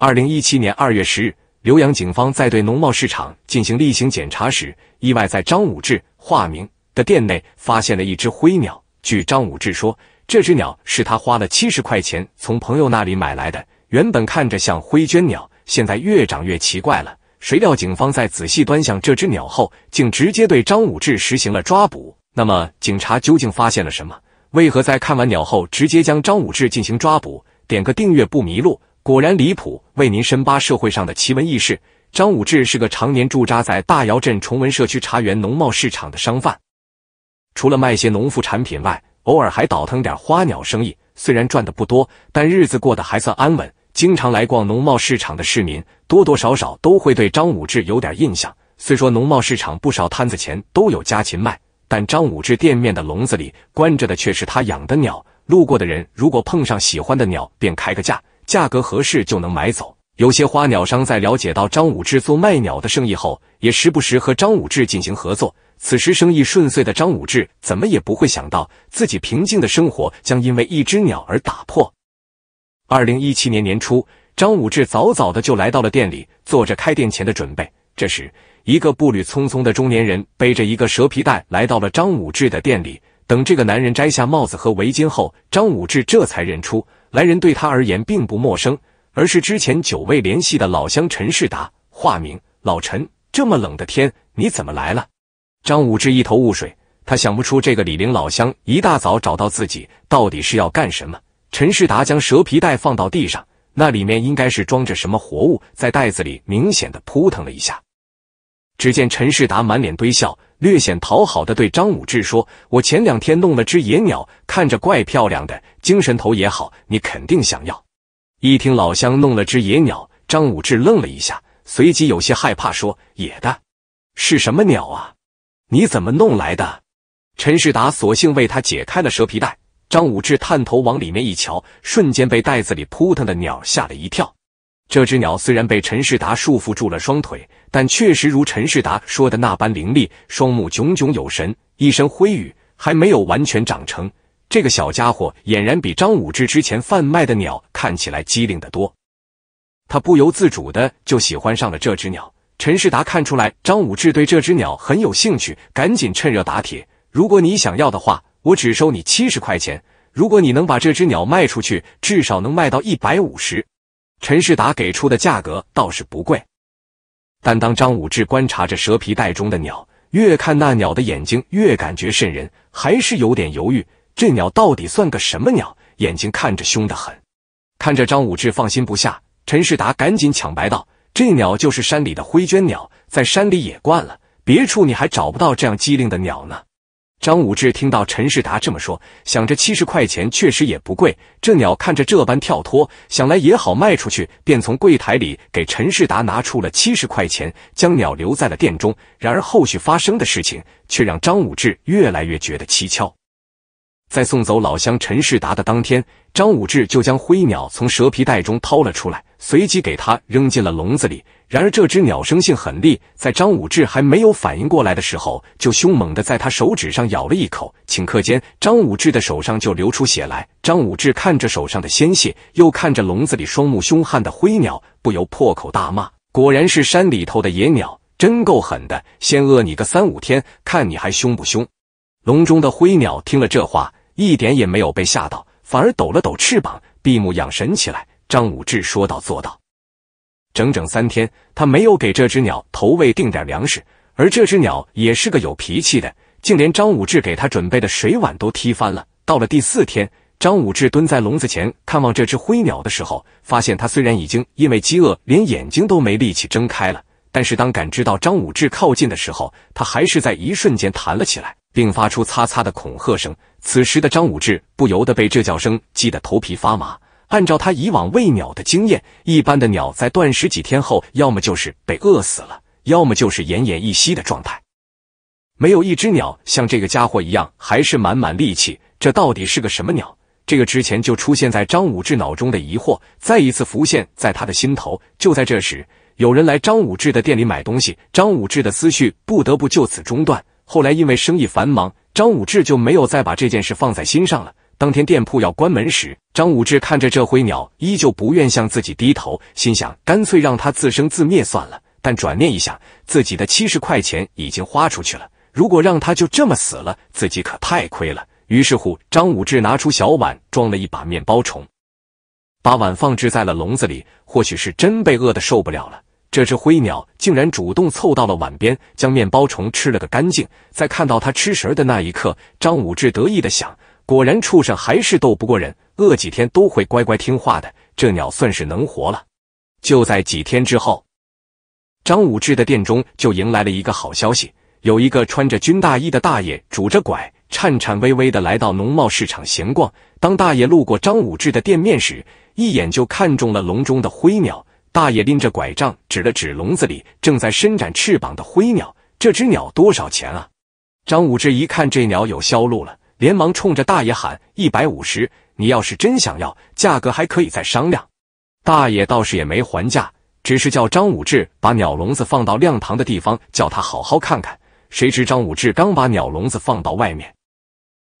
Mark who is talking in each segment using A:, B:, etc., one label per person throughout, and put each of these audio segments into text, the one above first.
A: 二零一七年二月十日，浏阳警方在对农贸市场进行例行检查时，意外在张武志化名的店内发现了一只灰鸟。据张武志说，这只鸟是他花了七十块钱从朋友那里买来的。原本看着像灰鹃鸟，现在越长越奇怪了。谁料警方在仔细端详这只鸟后，竟直接对张武志实行了抓捕。那么，警察究竟发现了什么？为何在看完鸟后直接将张武志进行抓捕？点个订阅不迷路。果然离谱！为您深扒社会上的奇闻异事。张武志是个常年驻扎在大窑镇崇文社区茶园农贸市场的商贩，除了卖些农副产品外，偶尔还倒腾点花鸟生意。虽然赚的不多，但日子过得还算安稳。经常来逛农贸市场的市民，多多少少都会对张武志有点印象。虽说农贸市场不少摊子前都有家禽卖，但张武志店面的笼子里关着的却是他养的鸟。路过的人如果碰上喜欢的鸟，便开个价。价格合适就能买走。有些花鸟商在了解到张武志做卖鸟的生意后，也时不时和张武志进行合作。此时生意顺遂的张武志，怎么也不会想到自己平静的生活将因为一只鸟而打破。二零一七年年初，张武志早早的就来到了店里，做着开店前的准备。这时，一个步履匆匆的中年人背着一个蛇皮袋来到了张武志的店里。等这个男人摘下帽子和围巾后，张武志这才认出。来人对他而言并不陌生，而是之前久未联系的老乡陈世达，化名老陈。这么冷的天，你怎么来了？张武志一头雾水，他想不出这个李陵老乡一大早找到自己，到底是要干什么。陈世达将蛇皮袋放到地上，那里面应该是装着什么活物，在袋子里明显的扑腾了一下。只见陈世达满脸堆笑。略显讨好的对张武志说：“我前两天弄了只野鸟，看着怪漂亮的，精神头也好，你肯定想要。”一听老乡弄了只野鸟，张武志愣了一下，随即有些害怕说：“野的是什么鸟啊？你怎么弄来的？”陈世达索性为他解开了蛇皮袋，张武志探头往里面一瞧，瞬间被袋子里扑腾的鸟吓了一跳。这只鸟虽然被陈世达束缚住了双腿。但确实如陈世达说的那般凌厉，双目炯炯有神，一身灰羽还没有完全长成。这个小家伙俨然比张武志之前贩卖的鸟看起来机灵得多。他不由自主的就喜欢上了这只鸟。陈世达看出来张武志对这只鸟很有兴趣，赶紧趁热打铁：“如果你想要的话，我只收你七十块钱。如果你能把这只鸟卖出去，至少能卖到一百五十。”陈世达给出的价格倒是不贵。但当张武志观察着蛇皮袋中的鸟，越看那鸟的眼睛越感觉瘆人，还是有点犹豫。这鸟到底算个什么鸟？眼睛看着凶得很。看着张武志放心不下，陈世达赶紧抢白道：“这鸟就是山里的灰鹃鸟，在山里野惯了，别处你还找不到这样机灵的鸟呢。”张武志听到陈世达这么说，想着七十块钱确实也不贵，这鸟看着这般跳脱，想来也好卖出去，便从柜台里给陈世达拿出了七十块钱，将鸟留在了店中。然而后续发生的事情，却让张武志越来越觉得蹊跷。在送走老乡陈世达的当天，张武志就将灰鸟从蛇皮袋中掏了出来，随即给他扔进了笼子里。然而这只鸟生性狠厉，在张武志还没有反应过来的时候，就凶猛地在他手指上咬了一口。顷刻间，张武志的手上就流出血来。张武志看着手上的鲜血，又看着笼子里双目凶悍的灰鸟，不由破口大骂：“果然是山里头的野鸟，真够狠的！先饿你个三五天，看你还凶不凶！”笼中的灰鸟听了这话。一点也没有被吓到，反而抖了抖翅膀，闭目养神起来。张武志说到做到，整整三天，他没有给这只鸟投喂定点粮食。而这只鸟也是个有脾气的，竟连张武志给他准备的水碗都踢翻了。到了第四天，张武志蹲在笼子前看望这只灰鸟的时候，发现它虽然已经因为饥饿连眼睛都没力气睁开了，但是当感知到张武志靠近的时候，它还是在一瞬间弹了起来。并发出“擦擦”的恐吓声。此时的张武志不由得被这叫声激得头皮发麻。按照他以往喂鸟的经验，一般的鸟在断食几天后，要么就是被饿死了，要么就是奄奄一息的状态。没有一只鸟像这个家伙一样，还是满满力气。这到底是个什么鸟？这个之前就出现在张武志脑中的疑惑，再一次浮现在他的心头。就在这时，有人来张武志的店里买东西，张武志的思绪不得不就此中断。后来因为生意繁忙，张武志就没有再把这件事放在心上了。当天店铺要关门时，张武志看着这灰鸟依旧不愿向自己低头，心想干脆让它自生自灭算了。但转念一想，自己的七十块钱已经花出去了，如果让它就这么死了，自己可太亏了。于是乎，张武志拿出小碗装了一把面包虫，把碗放置在了笼子里。或许是真被饿的受不了了。这只灰鸟竟然主动凑到了碗边，将面包虫吃了个干净。在看到它吃食的那一刻，张武志得意的想：果然，畜生还是斗不过人，饿几天都会乖乖听话的。这鸟算是能活了。就在几天之后，张武志的店中就迎来了一个好消息：有一个穿着军大衣的大爷拄着拐，颤颤巍巍的来到农贸市场闲逛。当大爷路过张武志的店面时，一眼就看中了笼中的灰鸟。大爷拎着拐杖，指了指笼子里正在伸展翅膀的灰鸟，这只鸟多少钱啊？张武志一看这鸟有销路了，连忙冲着大爷喊：“一百五十，你要是真想要，价格还可以再商量。”大爷倒是也没还价，只是叫张武志把鸟笼子放到亮堂的地方，叫他好好看看。谁知张武志刚把鸟笼子放到外面，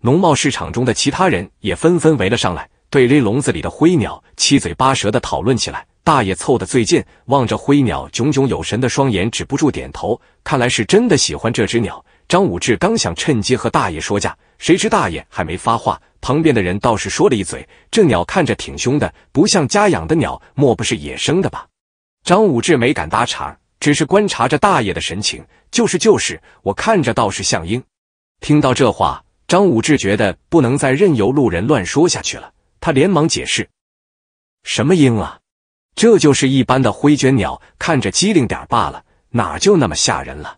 A: 农贸市场中的其他人也纷纷围了上来，对这笼子里的灰鸟七嘴八舌的讨论起来。大爷凑得最近，望着灰鸟炯炯有神的双眼，止不住点头。看来是真的喜欢这只鸟。张武志刚想趁机和大爷说价，谁知大爷还没发话，旁边的人倒是说了一嘴：“这鸟看着挺凶的，不像家养的鸟，莫不是野生的吧？”张武志没敢搭茬，只是观察着大爷的神情。就是就是，我看着倒是像鹰。听到这话，张武志觉得不能再任由路人乱说下去了，他连忙解释：“什么鹰啊？”这就是一般的灰卷鸟，看着机灵点罢了，哪就那么吓人了？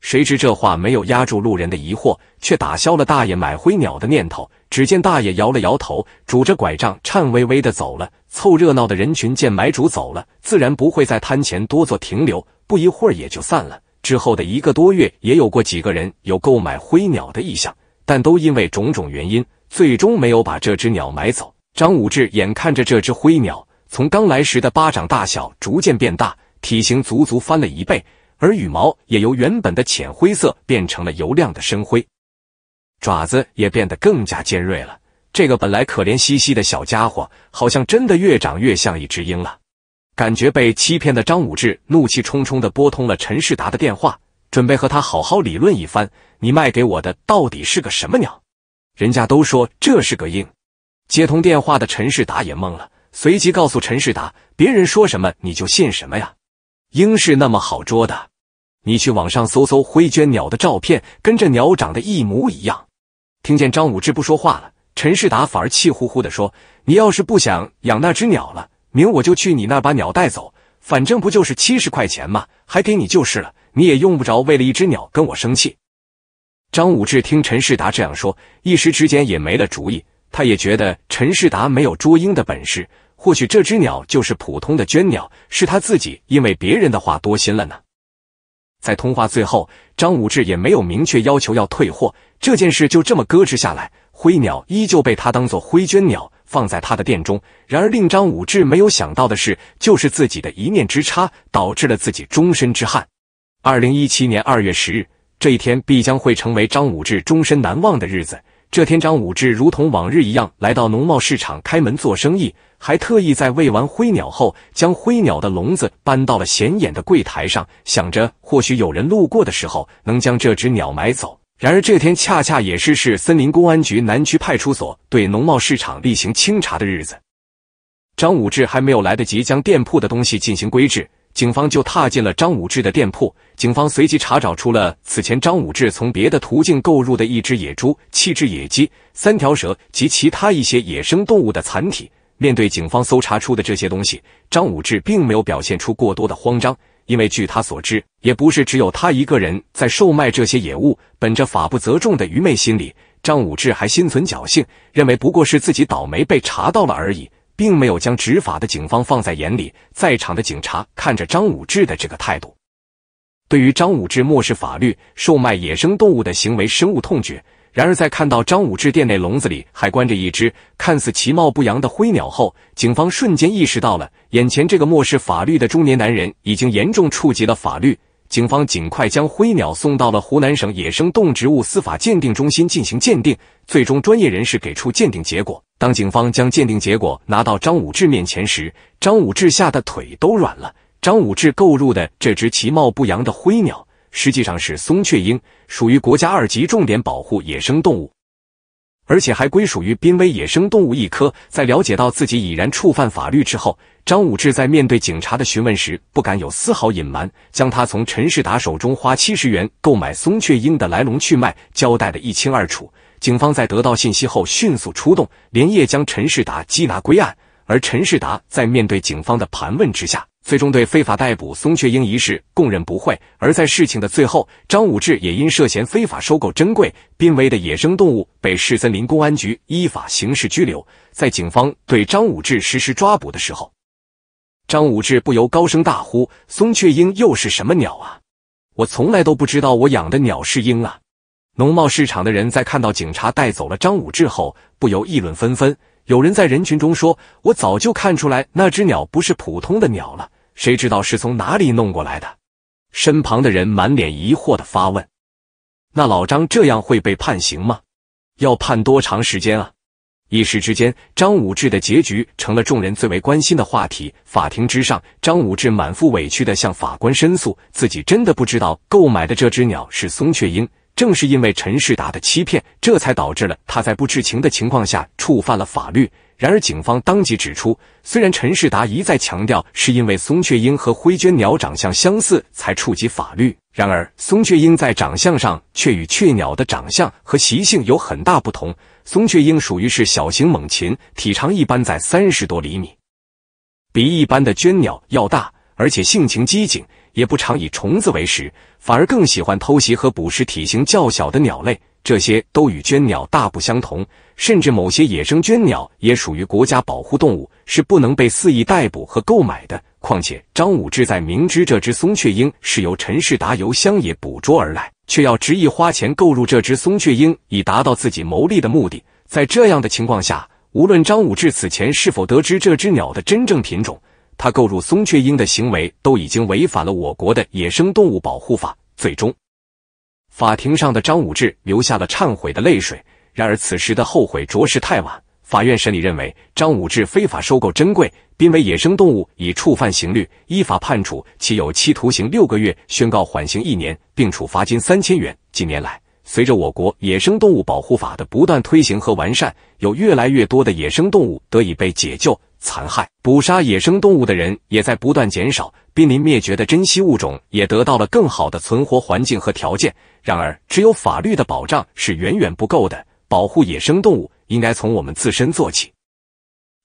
A: 谁知这话没有压住路人的疑惑，却打消了大爷买灰鸟的念头。只见大爷摇了摇头，拄着拐杖，颤巍巍的走了。凑热闹的人群见买主走了，自然不会在摊前多做停留，不一会儿也就散了。之后的一个多月，也有过几个人有购买灰鸟的意向，但都因为种种原因，最终没有把这只鸟买走。张武志眼看着这只灰鸟。从刚来时的巴掌大小逐渐变大，体型足足翻了一倍，而羽毛也由原本的浅灰色变成了油亮的深灰，爪子也变得更加尖锐了。这个本来可怜兮兮的小家伙，好像真的越长越像一只鹰了。感觉被欺骗的张武志怒气冲冲地拨通了陈世达的电话，准备和他好好理论一番。你卖给我的到底是个什么鸟？人家都说这是个鹰。接通电话的陈世达也懵了。随即告诉陈世达：“别人说什么你就信什么呀？鹰是那么好捉的？你去网上搜搜灰鹃鸟的照片，跟这鸟长得一模一样。”听见张武志不说话了，陈世达反而气呼呼地说：“你要是不想养那只鸟了，明我就去你那把鸟带走，反正不就是七十块钱吗？还给你就是了，你也用不着为了一只鸟跟我生气。”张武志听陈世达这样说，一时之间也没了主意。他也觉得陈世达没有捉鹰的本事，或许这只鸟就是普通的绢鸟，是他自己因为别人的话多心了呢。在通话最后，张武志也没有明确要求要退货，这件事就这么搁置下来。灰鸟依旧被他当做灰绢鸟放在他的店中。然而令张武志没有想到的是，就是自己的一念之差，导致了自己终身之憾。二零一七年二月十日，这一天必将会成为张武志终身难忘的日子。这天，张武志如同往日一样来到农贸市场开门做生意，还特意在喂完灰鸟后，将灰鸟的笼子搬到了显眼的柜台上，想着或许有人路过的时候能将这只鸟买走。然而这天恰恰也是市森林公安局南区派出所对农贸市场例行清查的日子，张武志还没有来得及将店铺的东西进行归置，警方就踏进了张武志的店铺，警方随即查找出了此前张武志从别的途径购入的一只野猪、七只野鸡、三条蛇及其他一些野生动物的残体。面对警方搜查出的这些东西，张武志并没有表现出过多的慌张，因为据他所知，也不是只有他一个人在售卖这些野物。本着法不责众的愚昧心理，张武志还心存侥幸，认为不过是自己倒霉被查到了而已。并没有将执法的警方放在眼里，在场的警察看着张武志的这个态度，对于张武志漠视法律、售卖野生动物的行为深恶痛绝。然而，在看到张武志店内笼子里还关着一只看似其貌不扬的灰鸟后，警方瞬间意识到了眼前这个漠视法律的中年男人已经严重触及了法律。警方尽快将灰鸟送到了湖南省野生动植物司法鉴定中心进行鉴定，最终专业人士给出鉴定结果。当警方将鉴定结果拿到张武志面前时，张武志吓得腿都软了。张武志购入的这只其貌不扬的灰鸟，实际上是松雀鹰，属于国家二级重点保护野生动物。而且还归属于濒危野生动物一科。在了解到自己已然触犯法律之后，张武志在面对警察的询问时，不敢有丝毫隐瞒，将他从陈世达手中花七十元购买松雀鹰的来龙去脉交代的一清二楚。警方在得到信息后，迅速出动，连夜将陈世达缉拿归案。而陈世达在面对警方的盘问之下，最终对非法逮捕松雀鹰一事供认不讳。而在事情的最后，张武志也因涉嫌非法收购珍贵濒危的野生动物，被市森林公安局依法刑事拘留。在警方对张武志实施抓捕的时候，张武志不由高声大呼：“松雀鹰又是什么鸟啊？我从来都不知道我养的鸟是鹰啊！”农贸市场的人在看到警察带走了张武志后，不由议论纷纷。有人在人群中说：“我早就看出来那只鸟不是普通的鸟了，谁知道是从哪里弄过来的？”身旁的人满脸疑惑的发问：“那老张这样会被判刑吗？要判多长时间啊？”一时之间，张武志的结局成了众人最为关心的话题。法庭之上，张武志满腹委屈的向法官申诉：“自己真的不知道购买的这只鸟是松雀鹰。”正是因为陈世达的欺骗，这才导致了他在不知情的情况下触犯了法律。然而，警方当即指出，虽然陈世达一再强调是因为松雀鹰和灰鹃鸟长相相似才触及法律，然而松雀鹰在长相上却与雀鸟的长相和习性有很大不同。松雀鹰属于是小型猛禽，体长一般在三十多厘米，比一般的鹃鸟要大，而且性情机警。也不常以虫子为食，反而更喜欢偷袭和捕食体型较小的鸟类，这些都与鹃鸟大不相同。甚至某些野生鹃鸟也属于国家保护动物，是不能被肆意逮捕和购买的。况且张武志在明知这只松雀鹰是由陈世达由乡野捕捉而来，却要执意花钱购入这只松雀鹰，以达到自己牟利的目的。在这样的情况下，无论张武志此前是否得知这只鸟的真正品种。他购入松雀鹰的行为都已经违反了我国的野生动物保护法。最终，法庭上的张武志留下了忏悔的泪水。然而，此时的后悔着实太晚。法院审理认为，张武志非法收购珍贵濒危野生动物，已触犯刑律，依法判处其有期徒刑六个月，宣告缓刑一年，并处罚金三千元。近年来，随着我国野生动物保护法的不断推行和完善，有越来越多的野生动物得以被解救。残害、捕杀野生动物的人也在不断减少，濒临灭绝的珍稀物种也得到了更好的存活环境和条件。然而，只有法律的保障是远远不够的。保护野生动物，应该从我们自身做起，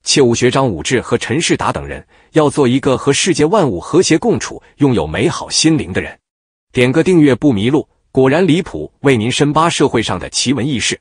A: 切勿学张武志和陈世达等人，要做一个和世界万物和谐共处、拥有美好心灵的人。点个订阅不迷路。果然离谱，为您深扒社会上的奇闻异事。